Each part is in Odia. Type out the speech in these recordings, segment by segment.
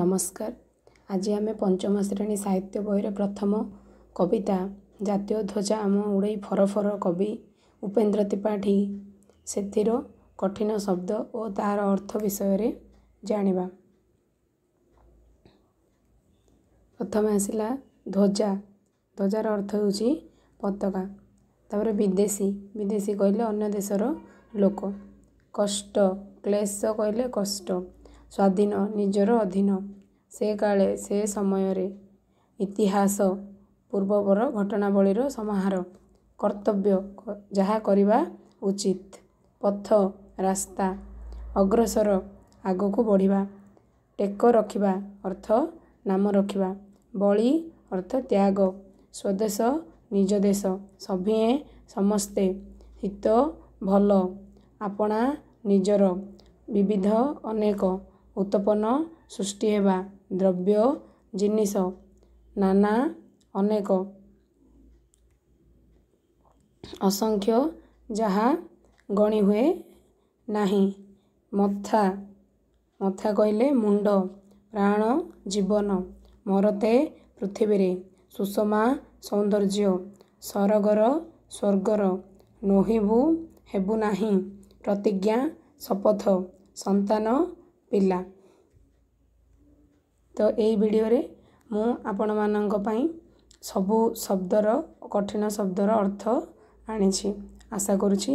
ନମସ୍କାର ଆଜି ଆମେ ପଞ୍ଚମ ଶ୍ରେଣୀ ସାହିତ୍ୟ ବହିର ପ୍ରଥମ କବିତା ଜାତୀୟ ଧ୍ୱଜା ଆମ ଉଡ଼େଇ ଫରଫର କବି ଉପେନ୍ଦ୍ର ତ୍ରିପାଠୀ ସେଥିର କଠିନ ଶବ୍ଦ ଓ ତାହାର ଅର୍ଥ ବିଷୟରେ ଜାଣିବା ପ୍ରଥମେ ଆସିଲା ଧ୍ୱଜା ଧ୍ୱଜାର ଅର୍ଥ ହେଉଛି ପତାକା ତା'ପରେ ବିଦେଶୀ ବିଦେଶୀ କହିଲେ ଅନ୍ୟ ଦେଶର ଲୋକ କଷ୍ଟ କ୍ଲେଶ କହିଲେ କଷ୍ଟ ସ୍ୱାଧୀନ ନିଜର ଅଧୀନ ସେ କାଳେ ସେ ସମୟରେ ଇତିହାସ ପୂର୍ବପର ଘଟଣାବଳୀର ସମାହାର କର୍ତ୍ତବ୍ୟ ଯାହା କରିବା ଉଚିତ ପଥ ରାସ୍ତା ଅଗ୍ରସର ଆଗକୁ ବଢ଼ିବା ଟେକ ରଖିବା ଅର୍ଥ ନାମ ରଖିବା ବଳି ଅର୍ଥ ତ୍ୟାଗ ସ୍ୱଦେଶ ନିଜ ଦେଶ ସଭିଏଁ ସମସ୍ତେ ହିତ ଭଲ ଆପଣା ନିଜର ବିବିଧ ଅନେକ ଉତ୍ପନ୍ନ ସୃଷ୍ଟି ହେବା ଦ୍ରବ୍ୟ ଜିନିଷ ନାନା ଅନେକ ଅସଂଖ୍ୟ ଯାହା ଗଣି ହୁଏ ନାହିଁ ମଥା ମଥା କହିଲେ ମୁଣ୍ଡ ପ୍ରାଣ ଜୀବନ ମରତେ ପୃଥିବୀରେ ସୁଷମା ସୌନ୍ଦର୍ଯ୍ୟ ସରଗର ସ୍ୱର୍ଗର ନୋହିବୁ ହେବୁ ନାହିଁ ପ୍ରତିଜ୍ଞା ଶପଥ ସନ୍ତାନ ପିଲା ତ ଏଇ ଭିଡ଼ିଓରେ ମୁଁ ଆପଣମାନଙ୍କ ପାଇଁ ସବୁ ଶବ୍ଦର କଠିନ ଶବ୍ଦର ଅର୍ଥ ଆଣିଛି ଆଶା କରୁଛି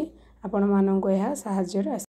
ଆପଣମାନଙ୍କୁ ଏହା ସାହାଯ୍ୟରେ ଆସି